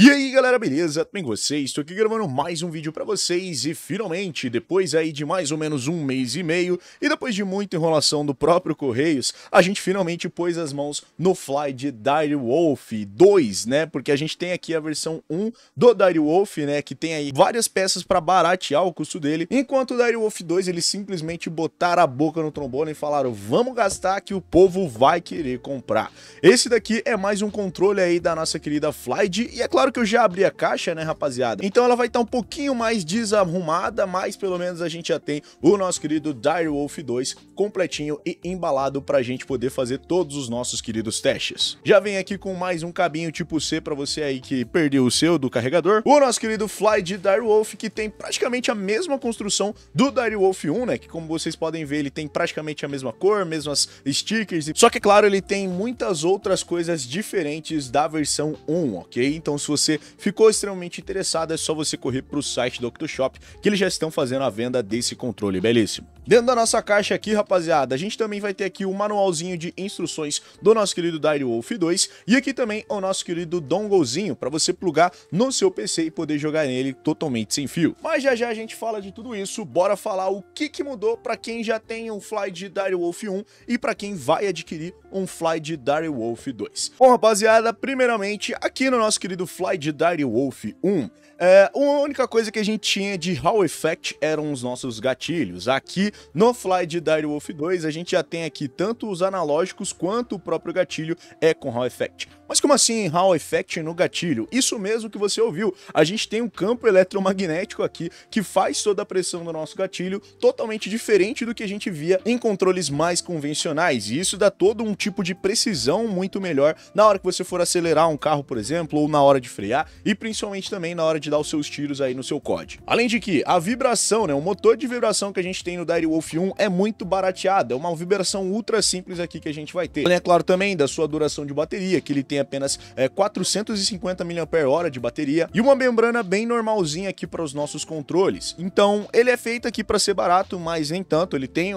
E aí galera, beleza? Tudo bem com vocês? Estou aqui gravando mais um vídeo para vocês e finalmente, depois aí de mais ou menos um mês e meio e depois de muita enrolação do próprio Correios, a gente finalmente pôs as mãos no Fly de Direwolf Wolf 2, né? Porque a gente tem aqui a versão 1 do Direwolf, Wolf, né? Que tem aí várias peças para baratear o custo dele, enquanto o Direwolf Wolf 2 eles simplesmente botaram a boca no trombone e falaram vamos gastar que o povo vai querer comprar. Esse daqui é mais um controle aí da nossa querida Fly de, e é claro que eu já abri a caixa, né, rapaziada? Então ela vai estar tá um pouquinho mais desarrumada, mas pelo menos a gente já tem o nosso querido Direwolf 2 completinho e embalado pra gente poder fazer todos os nossos queridos testes. Já vem aqui com mais um cabinho tipo C pra você aí que perdeu o seu do carregador. O nosso querido Fly de Direwolf, que tem praticamente a mesma construção do Direwolf 1, né? Que como vocês podem ver, ele tem praticamente a mesma cor, mesmas stickers. Só que, claro, ele tem muitas outras coisas diferentes da versão 1, ok? Então se você você ficou extremamente interessado, é só você correr para o site do Octoshop, que eles já estão fazendo a venda desse controle belíssimo. Dentro da nossa caixa aqui, rapaziada, a gente também vai ter aqui o manualzinho de instruções do nosso querido Direwolf 2 e aqui também o nosso querido donglezinho para você plugar no seu PC e poder jogar nele totalmente sem fio. Mas já já a gente fala de tudo isso, bora falar o que, que mudou para quem já tem um Fly de Direwolf 1 e para quem vai adquirir um Fly de Direwolf 2. Bom, rapaziada, primeiramente, aqui no nosso querido Fly de Direwolf 1, é, a única coisa que a gente tinha de How Effect eram os nossos gatilhos. Aqui no Fly de Dire Wolf 2, a gente já tem aqui tanto os analógicos quanto o próprio gatilho é com Hall Effect. Mas como assim Hall Effect no gatilho? Isso mesmo que você ouviu. A gente tem um campo eletromagnético aqui que faz toda a pressão do nosso gatilho, totalmente diferente do que a gente via em controles mais convencionais. E isso dá todo um tipo de precisão muito melhor na hora que você for acelerar um carro, por exemplo, ou na hora de frear, e principalmente também na hora de dar os seus tiros aí no seu COD. Além de que a vibração, né, o motor de vibração que a gente tem no Direwolf 1 é muito barateado, é uma vibração ultra simples aqui que a gente vai ter. É claro também da sua duração de bateria, que ele tem tem apenas é, 450 mAh de bateria e uma membrana bem normalzinha aqui para os nossos controles. Então, ele é feito aqui para ser barato, mas nem tanto, ele tem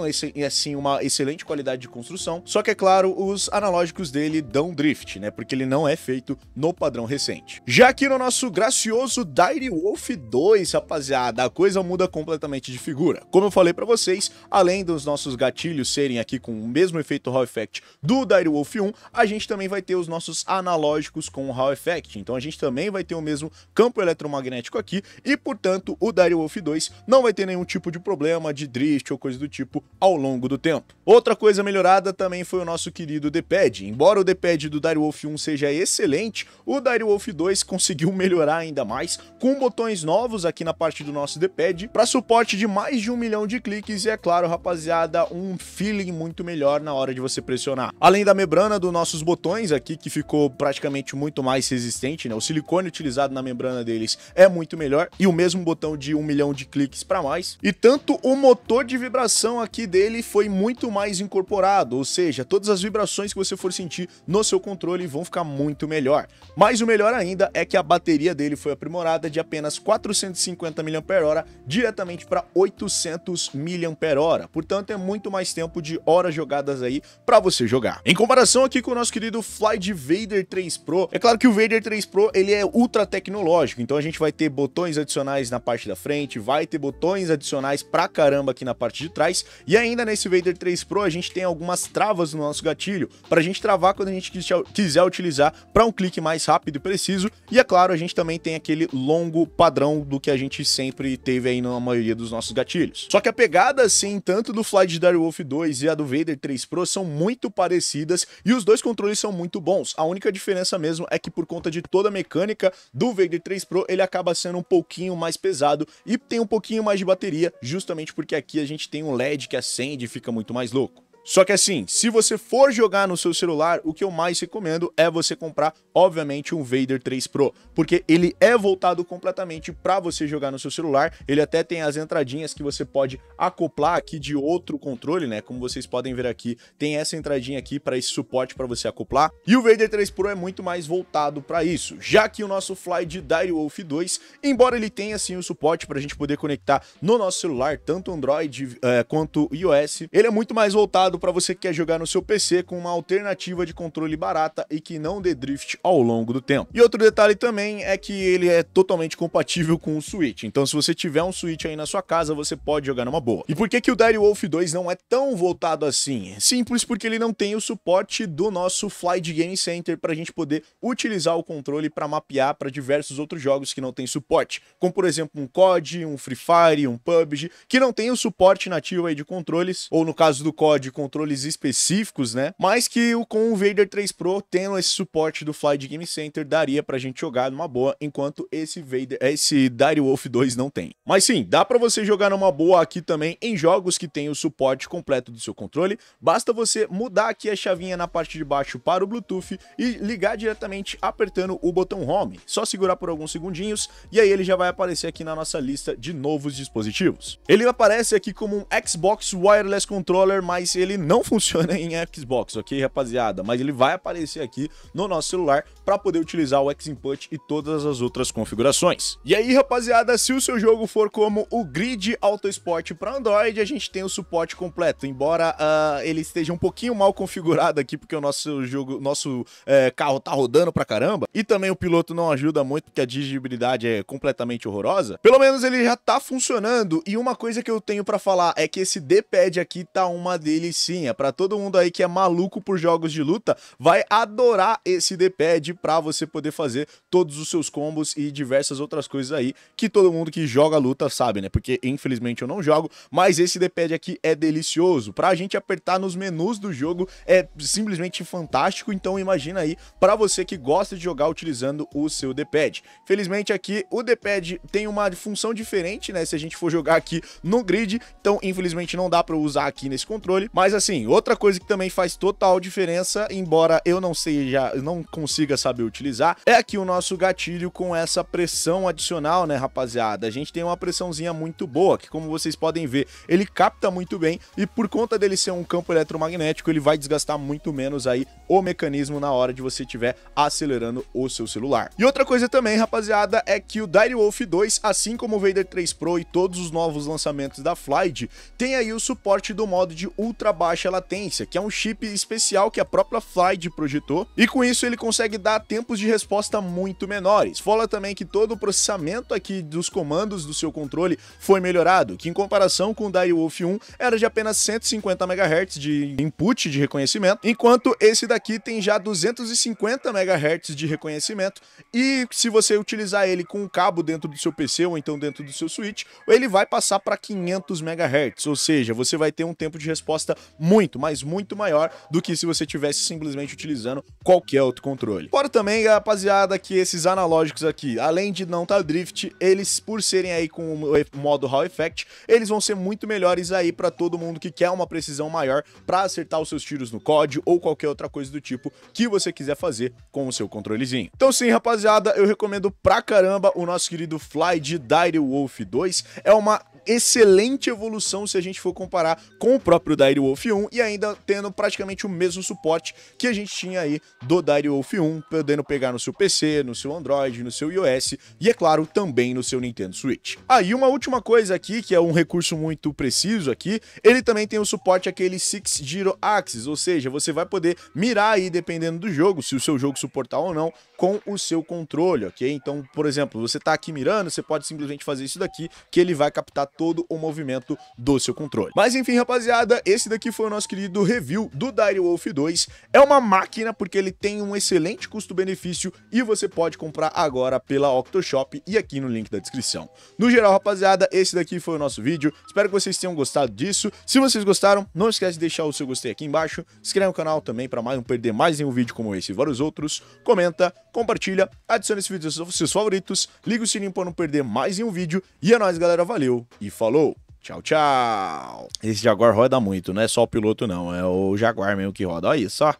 assim uma excelente qualidade de construção, só que é claro, os analógicos dele dão drift, né? Porque ele não é feito no padrão recente. Já aqui no nosso gracioso Dire Wolf 2, rapaziada, a coisa muda completamente de figura. Como eu falei para vocês, além dos nossos gatilhos serem aqui com o mesmo efeito Raw Effect do Dire Wolf 1, a gente também vai ter os nossos analógicos com o Hall Effect. Então a gente também vai ter o mesmo campo eletromagnético aqui e, portanto, o Direwolf 2 não vai ter nenhum tipo de problema de drift ou coisa do tipo ao longo do tempo. Outra coisa melhorada também foi o nosso querido D-Pad. Embora o D-Pad do Direwolf 1 seja excelente, o Direwolf 2 conseguiu melhorar ainda mais com botões novos aqui na parte do nosso D-Pad para suporte de mais de um milhão de cliques e, é claro, rapaziada, um feeling muito melhor na hora de você pressionar. Além da membrana dos nossos botões aqui que ficou praticamente muito mais resistente, né? O silicone utilizado na membrana deles é muito melhor e o mesmo botão de um milhão de cliques para mais. E tanto o motor de vibração aqui dele foi muito mais incorporado, ou seja, todas as vibrações que você for sentir no seu controle vão ficar muito melhor. Mas o melhor ainda é que a bateria dele foi aprimorada de apenas 450 mAh diretamente para 800 mAh, portanto é muito mais tempo de horas jogadas aí para você jogar. Em comparação aqui com o nosso querido Fly de Vader Vader 3 Pro. É claro que o Vader 3 Pro, ele é ultra tecnológico, então a gente vai ter botões adicionais na parte da frente, vai ter botões adicionais pra caramba aqui na parte de trás, e ainda nesse Vader 3 Pro a gente tem algumas travas no nosso gatilho, pra gente travar quando a gente quiser utilizar para um clique mais rápido e preciso, e é claro, a gente também tem aquele longo padrão do que a gente sempre teve aí na maioria dos nossos gatilhos. Só que a pegada, assim, tanto do Flight Direwolf 2 e a do Vader 3 Pro são muito parecidas, e os dois controles são muito bons, única diferença mesmo é que por conta de toda a mecânica do Vader 3 Pro, ele acaba sendo um pouquinho mais pesado e tem um pouquinho mais de bateria, justamente porque aqui a gente tem um LED que acende e fica muito mais louco. Só que assim, se você for jogar no seu celular, o que eu mais recomendo é você comprar, obviamente, um Vader 3 Pro, porque ele é voltado completamente para você jogar no seu celular. Ele até tem as entradinhas que você pode acoplar aqui de outro controle, né? Como vocês podem ver aqui, tem essa entradinha aqui para esse suporte para você acoplar. E o Vader 3 Pro é muito mais voltado para isso, já que o nosso Fly de Direwolf 2, embora ele tenha assim o suporte para a gente poder conectar no nosso celular, tanto Android eh, quanto iOS, ele é muito mais voltado recomendado para você que quer jogar no seu PC com uma alternativa de controle barata e que não dê drift ao longo do tempo. E outro detalhe também é que ele é totalmente compatível com o Switch, então se você tiver um Switch aí na sua casa, você pode jogar numa boa. E por que, que o Dire Wolf 2 não é tão voltado assim? Simples porque ele não tem o suporte do nosso Flight Game Center para a gente poder utilizar o controle para mapear para diversos outros jogos que não tem suporte, como por exemplo um COD, um Free Fire, um PUBG, que não tem o suporte nativo aí de controles, ou no caso do COD, com controles específicos, né? Mas que o, com o Vader 3 Pro, tendo esse suporte do Flight Game Center, daria pra gente jogar numa boa, enquanto esse Vader, esse Dire Wolf 2 não tem. Mas sim, dá pra você jogar numa boa aqui também em jogos que tem o suporte completo do seu controle. Basta você mudar aqui a chavinha na parte de baixo para o Bluetooth e ligar diretamente apertando o botão Home. Só segurar por alguns segundinhos e aí ele já vai aparecer aqui na nossa lista de novos dispositivos. Ele aparece aqui como um Xbox Wireless Controller, mas ele ele não funciona em Xbox, ok, rapaziada? Mas ele vai aparecer aqui no nosso celular para poder utilizar o Xinput e todas as outras configurações. E aí, rapaziada, se o seu jogo for como o Grid Auto Sport para Android, a gente tem o suporte completo, embora uh, ele esteja um pouquinho mal configurado aqui, porque o nosso jogo, nosso é, carro tá rodando pra caramba, e também o piloto não ajuda muito, porque a dirigibilidade é completamente horrorosa, pelo menos ele já tá funcionando, e uma coisa que eu tenho para falar é que esse D-pad aqui tá uma deles é Para todo mundo aí que é maluco por jogos de luta, vai adorar esse D-pad para você poder fazer todos os seus combos e diversas outras coisas aí que todo mundo que joga luta sabe, né? Porque infelizmente eu não jogo, mas esse D-pad aqui é delicioso. para a gente apertar nos menus do jogo é simplesmente fantástico, então imagina aí para você que gosta de jogar utilizando o seu D-pad. Felizmente aqui o D-pad tem uma função diferente, né? Se a gente for jogar aqui no grid, então infelizmente não dá para usar aqui nesse controle, mas mas assim, outra coisa que também faz total diferença, embora eu não seja, não consiga saber utilizar, é aqui o nosso gatilho com essa pressão adicional, né, rapaziada? A gente tem uma pressãozinha muito boa, que como vocês podem ver, ele capta muito bem e por conta dele ser um campo eletromagnético, ele vai desgastar muito menos aí o mecanismo na hora de você estiver acelerando o seu celular. E outra coisa também, rapaziada, é que o Direwolf Wolf 2, assim como o Vader 3 Pro e todos os novos lançamentos da Flyde, tem aí o suporte do modo de ultra baixa latência, que é um chip especial que a própria Flyde projetou, e com isso ele consegue dar tempos de resposta muito menores. Fala também que todo o processamento aqui dos comandos do seu controle foi melhorado, que em comparação com o da Wolf 1 era de apenas 150 MHz de input de reconhecimento, enquanto esse daqui tem já 250 MHz de reconhecimento, e se você utilizar ele com um cabo dentro do seu PC ou então dentro do seu switch, ele vai passar para 500 MHz, ou seja, você vai ter um tempo de resposta muito, mas muito maior do que se você tivesse simplesmente utilizando qualquer outro controle. Fora também, rapaziada, que esses analógicos aqui, além de não estar tá drift, eles por serem aí com o modo Hall Effect, eles vão ser muito melhores aí para todo mundo que quer uma precisão maior para acertar os seus tiros no COD ou qualquer outra coisa do tipo que você quiser fazer com o seu controlezinho. Então sim, rapaziada, eu recomendo pra caramba o nosso querido Fly de Dire Wolf 2. É uma excelente evolução se a gente for comparar com o próprio Dire Wolf 1 e ainda tendo praticamente o mesmo suporte que a gente tinha aí do Dire Wolf 1, podendo pegar no seu PC, no seu Android, no seu iOS e, é claro, também no seu Nintendo Switch. Ah, e uma última coisa aqui, que é um recurso muito preciso aqui, ele também tem o suporte àquele Six Giro Axis, ou seja, você vai poder mirar aí, dependendo do jogo, se o seu jogo suportar ou não, com o seu controle, ok? Então, por exemplo, você tá aqui mirando, você pode simplesmente fazer isso daqui, que ele vai captar todo o movimento do seu controle. Mas enfim, rapaziada, esse daqui foi o nosso querido review do Direwolf Wolf 2. É uma máquina porque ele tem um excelente custo-benefício e você pode comprar agora pela Octoshop e aqui no link da descrição. No geral, rapaziada, esse daqui foi o nosso vídeo. Espero que vocês tenham gostado disso. Se vocês gostaram, não esquece de deixar o seu gostei aqui embaixo. Se inscreve no canal também para não perder mais nenhum vídeo como esse e vários outros. Comenta, compartilha, adiciona esse vídeo aos seus favoritos, liga o sininho para não perder mais nenhum vídeo. E é nóis, galera. Valeu! e falou. Tchau, tchau. Esse Jaguar roda muito, não é só o piloto, não. É o Jaguar mesmo que roda. Olha isso, ó.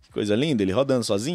Que coisa linda, ele rodando sozinho.